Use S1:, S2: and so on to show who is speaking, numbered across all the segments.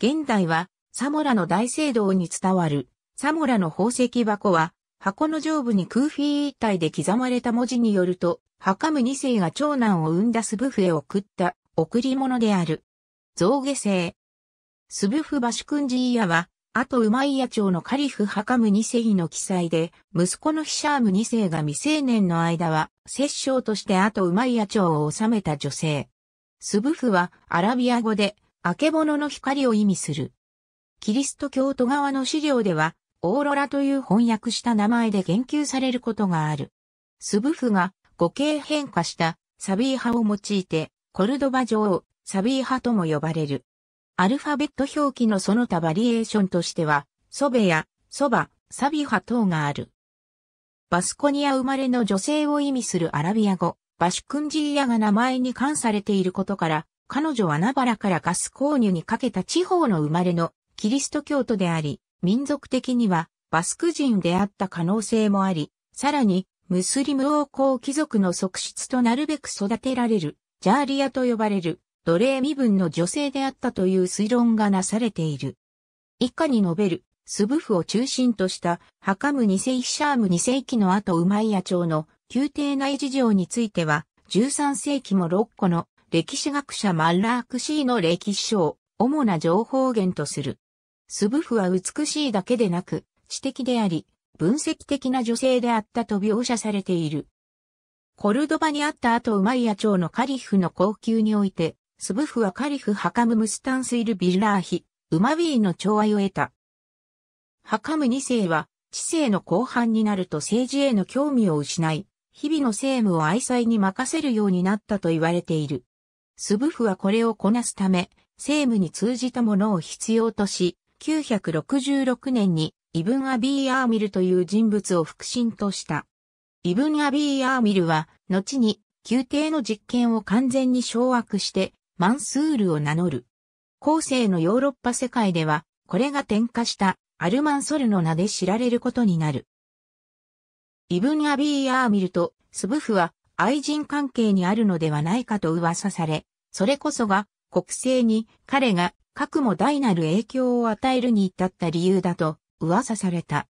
S1: 現代は、サモラの大聖堂に伝わる、サモラの宝石箱は、箱の上部にクーフィー一体で刻まれた文字によると、ハカム二世が長男を産んだスブフへ送った贈り物である。象下生。スブフバシュクンジーヤは、あとウマイヤ朝のカリフハカム二世の記載で、息子のヒシャーム二世が未成年の間は、摂政としてあとウマイヤ朝を治めた女性。スブフはアラビア語で、明けぼのの光を意味する。キリスト教徒側の資料では、オーロラという翻訳した名前で言及されることがある。スブフが語形変化したサビー派を用いて、コルドバ女王、サビー派とも呼ばれる。アルファベット表記のその他バリエーションとしては、ソベや、ソバ、サビハ等がある。バスコニア生まれの女性を意味するアラビア語、バシュクンジーヤが名前に冠されていることから、彼女はナバラからガス購入にかけた地方の生まれのキリスト教徒であり、民族的にはバスク人であった可能性もあり、さらにムスリム王公貴族の側室となるべく育てられる、ジャーリアと呼ばれる、奴隷身分の女性であったという推論がなされている。以下に述べる、スブフを中心としたハカム2世紀シャーム2世紀の後ウマイヤ朝の宮廷内事情については、13世紀も6個の歴史学者マッラークシーの歴史書を主な情報源とする。スブフは美しいだけでなく、知的であり、分析的な女性であったと描写されている。コルドバにあった後ウマイヤ朝のカリフの高級において、スブフはカリフハカムムスタンスイルビルラーヒ、ウマビーの寵愛を得た。ハカム二世は、知性の後半になると政治への興味を失い、日々の政務を愛妻に任せるようになったと言われている。スブフはこれをこなすため、政務に通じたものを必要とし、966年にイブン・アビー・アーミルという人物を腹心とした。イブン・アビー・アーミルは、後に宮廷の実権を完全に掌握して、マンスールを名乗る。後世のヨーロッパ世界では、これが転化したアルマンソルの名で知られることになる。イブン・アビー・アーミルとスブフは愛人関係にあるのではないかと噂され、それこそが国政に彼が核も大なる影響を与えるに至った理由だと噂された。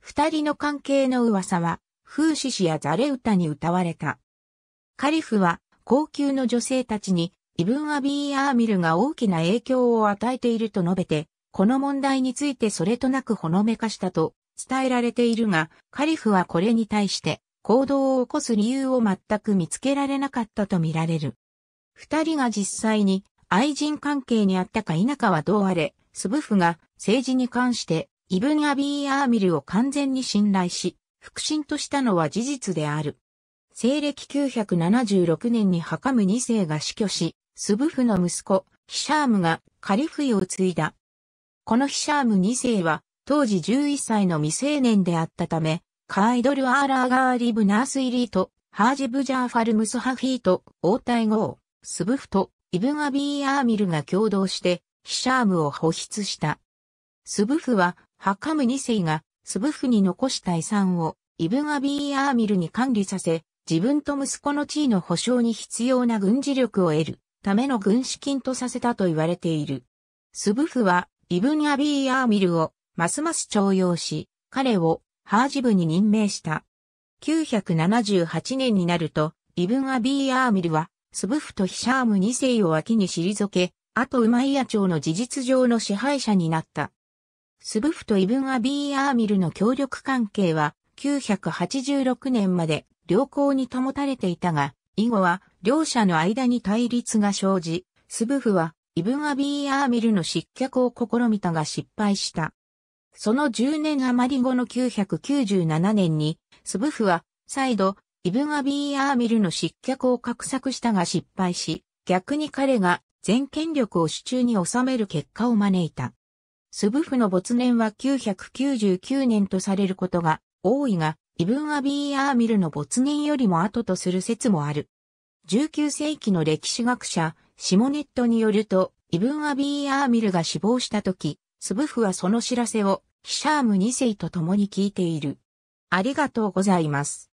S1: 二人の関係の噂は、風刺師やザレ歌に歌われた。カリフは、高級の女性たちに、イブン・アビー・アーミルが大きな影響を与えていると述べて、この問題についてそれとなくほのめかしたと伝えられているが、カリフはこれに対して、行動を起こす理由を全く見つけられなかったとみられる。二人が実際に愛人関係にあったか否かはどうあれ、スブフが政治に関してイブン・アビー・アーミルを完全に信頼し、腹心としたのは事実である。西暦976年にハカム2世が死去し、スブフの息子、ヒシャームがカリフイを継いだ。このヒシャーム2世は当時11歳の未成年であったため、カイドルアーラーガーリブナースイリート、ハージブジャーファルムスハフィート、オータイゴー、スブフト、イブンアビーアーミルが共同して、ヒシャームを保出した。スブフは、ハカム2世が、スブフに残した遺産を、イブンアビーアーミルに管理させ、自分と息子の地位の保障に必要な軍事力を得るための軍資金とさせたと言われている。スブフは、イブンアビーアーミルを、ますます徴用し、彼をハージ部に任命した。978年になると、イブン・アビー・アーミルは、スブフとヒシャーム2世を脇に退け、あとウマイヤ朝の事実上の支配者になった。スブフとイブン・アビー・アーミルの協力関係は、986年まで良好に保たれていたが、以後は両者の間に対立が生じ、スブフはイブン・アビー・アーミルの失脚を試みたが失敗した。その10年余り後の997年に、スブフは、再度、イブン・アビー・アーミルの失脚を画策したが失敗し、逆に彼が全権力を手中に収める結果を招いた。スブフの没年は999年とされることが多いが、イブン・アビー・アーミルの没年よりも後とする説もある。19世紀の歴史学者、シモネットによると、イブン・アビー・アーミルが死亡した時、スブフはその知らせをヒシャーム2世と共に聞いている。ありがとうございます。